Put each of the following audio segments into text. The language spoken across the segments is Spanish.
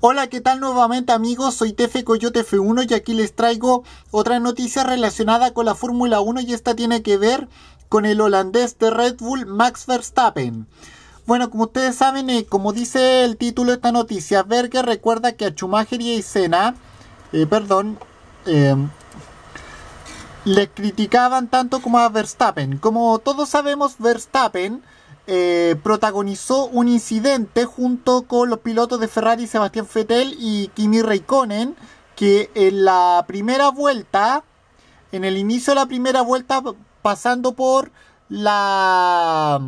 Hola, ¿qué tal nuevamente amigos? Soy Tefe Coyote F1 y aquí les traigo otra noticia relacionada con la Fórmula 1 y esta tiene que ver con el holandés de Red Bull Max Verstappen. Bueno, como ustedes saben, eh, como dice el título de esta noticia, Berger recuerda que a Schumacher y a eh, perdón, em, le criticaban tanto como a Verstappen. Como todos sabemos, Verstappen eh, protagonizó un incidente junto con los pilotos de Ferrari Sebastián Fettel y Kimi Raikkonen, que en la primera vuelta, en el inicio de la primera vuelta, pasando por la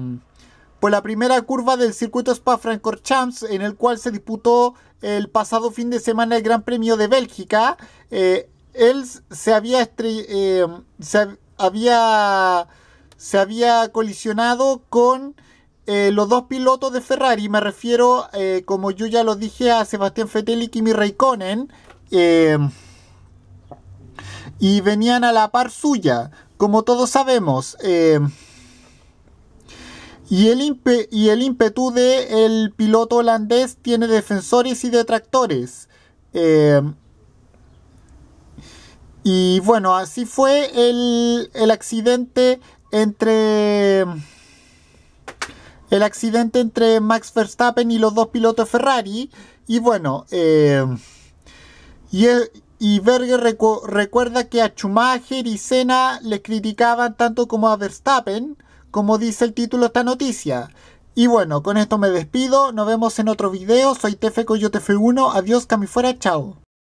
por la primera curva del circuito Spa-Francorchamps, en el cual se disputó el pasado fin de semana el Gran Premio de Bélgica, eh, él se había, eh, se había se había colisionado con eh, los dos pilotos de Ferrari, me refiero, eh, como yo ya lo dije, a Sebastián Vettel y Kimi Raikkonen, eh, y venían a la par suya, como todos sabemos. y el, y el ímpetu del piloto holandés tiene defensores y detractores. y bueno, así fue el accidente entre el accidente entre Max Verstappen y los dos pilotos Ferrari. Y bueno, eh, y, Berger recuerda que a Schumacher y Senna les criticaban tanto como a Verstappen, como dice el título de esta noticia. Y bueno, con esto me despido, nos vemos en otro video, soy Tefeco yo 1 adiós, cami fuera, chao.